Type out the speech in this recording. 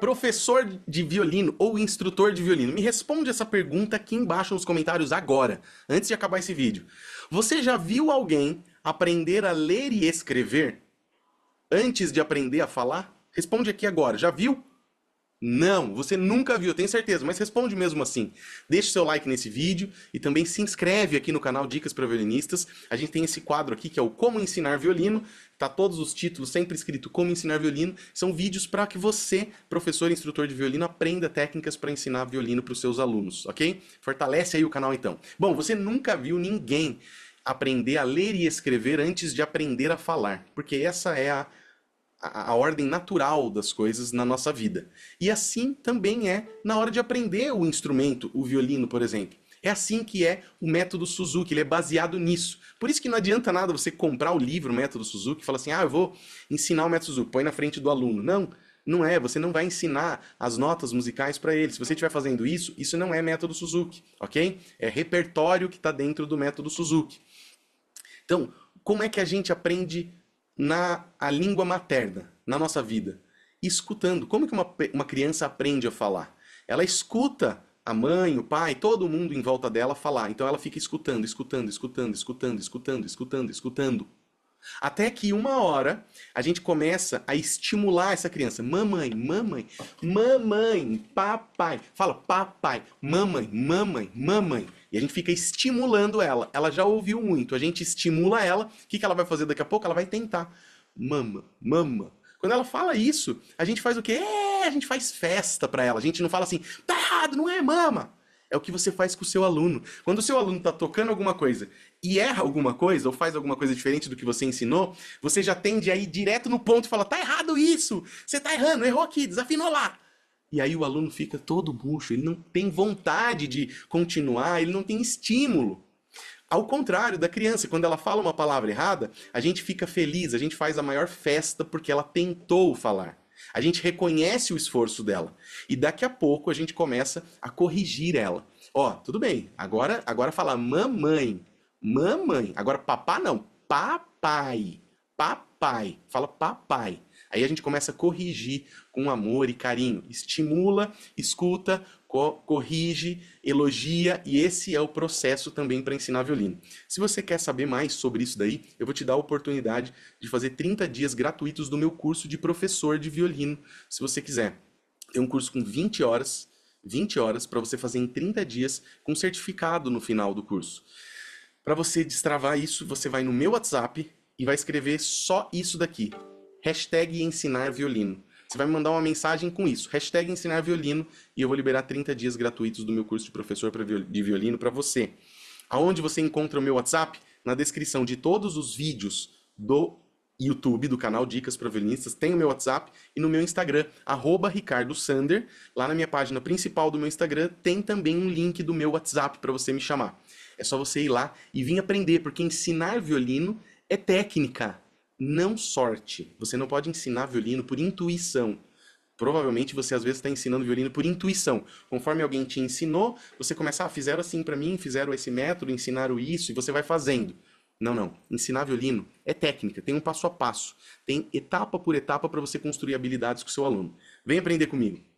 Professor de violino ou instrutor de violino? Me responde essa pergunta aqui embaixo nos comentários agora, antes de acabar esse vídeo. Você já viu alguém aprender a ler e escrever antes de aprender a falar? Responde aqui agora, já viu? Não, você nunca viu, eu tenho certeza, mas responde mesmo assim. Deixe seu like nesse vídeo e também se inscreve aqui no canal Dicas para Violinistas. A gente tem esse quadro aqui que é o Como Ensinar Violino. Tá todos os títulos sempre escrito Como Ensinar Violino. São vídeos para que você, professor e instrutor de violino, aprenda técnicas para ensinar violino para os seus alunos, ok? Fortalece aí o canal então. Bom, você nunca viu ninguém aprender a ler e escrever antes de aprender a falar, porque essa é a a, ordem natural das coisas na nossa vida. E assim também é na hora de aprender o instrumento, o violino, por exemplo. É assim que é o método Suzuki, ele é baseado nisso. Por isso que não adianta nada você comprar o livro o Método Suzuki e falar assim: ah, eu vou ensinar o método Suzuki, põe na frente do aluno. Não, não é. Você não vai ensinar as notas musicais para ele. Se você estiver fazendo isso, isso não é método Suzuki, ok? É repertório que está dentro do método Suzuki. Então, como é que a gente aprende na a língua materna, na nossa vida. Escutando. Como é que uma, uma criança aprende a falar? Ela escuta a mãe, o pai, todo mundo em volta dela falar. Então ela fica escutando, escutando, escutando, escutando, escutando, escutando, escutando. escutando. Até que uma hora a gente começa a estimular essa criança. Mamãe, mamãe, mamãe, papai. Fala papai, mamãe, mamãe, mamãe. E a gente fica estimulando ela. Ela já ouviu muito. A gente estimula ela. O que, ela vai fazer daqui a pouco? Ela vai tentar. Mama, mama. Quando ela fala isso, a gente faz o quê? É, a gente faz festa pra ela. A gente não fala assim, tá errado, não é mama. É o que você faz com o seu aluno. Quando o seu aluno está tocando alguma coisa e erra alguma coisa, ou faz alguma coisa diferente do que você ensinou, você já tende a ir direto no ponto e fala: tá errado isso! Você tá errando, errou aqui, desafinou lá. E aí o aluno fica todo bucho. ele não tem vontade de continuar, ele não tem estímulo. Ao contrário da criança, quando ela fala uma palavra errada, a gente fica feliz, a gente faz a maior festa porque ela tentou falar. A gente reconhece o esforço dela e daqui a pouco a gente começa a corrigir ela. Ó, oh, tudo bem. Agora, agora fala mamãe, mamãe. Agora papá não, papai, papai. Fala papai. Aí a gente começa a corrigir com amor e carinho. Estimula, escuta, co corrige, elogia, e esse é o processo também para ensinar violino. Se você quer saber mais sobre isso daí, eu vou te dar a oportunidade de fazer 30 dias gratuitos do meu curso de professor de violino, se você quiser. Tem um curso com 20 horas, 20 horas para você fazer em 30 dias com certificado no final do curso. Para você destravar isso, você vai no meu WhatsApp e vai escrever só isso daqui hashtag ensinar violino. Você vai me mandar uma mensagem com isso, hashtag ensinar violino, e eu vou liberar 30 dias gratuitos do meu curso de professor de violino para você. Aonde você encontra o meu WhatsApp? Na descrição de todos os vídeos do YouTube, do canal Dicas para Violinistas, tem o meu WhatsApp e no meu Instagram, arroba Ricardo Sander. Lá na minha página principal do meu Instagram tem também um link do meu WhatsApp para você me chamar. É só você ir lá e vir aprender, porque ensinar violino é técnica não sorte. Você não pode ensinar violino por intuição. Provavelmente você às vezes está ensinando violino por intuição. Conforme alguém te ensinou, você começa, ah, fizeram assim para mim, fizeram esse método, ensinaram isso, e você vai fazendo. Não, não. Ensinar violino é técnica, tem um passo a passo, tem etapa por etapa para você construir habilidades com o seu aluno. Vem aprender comigo.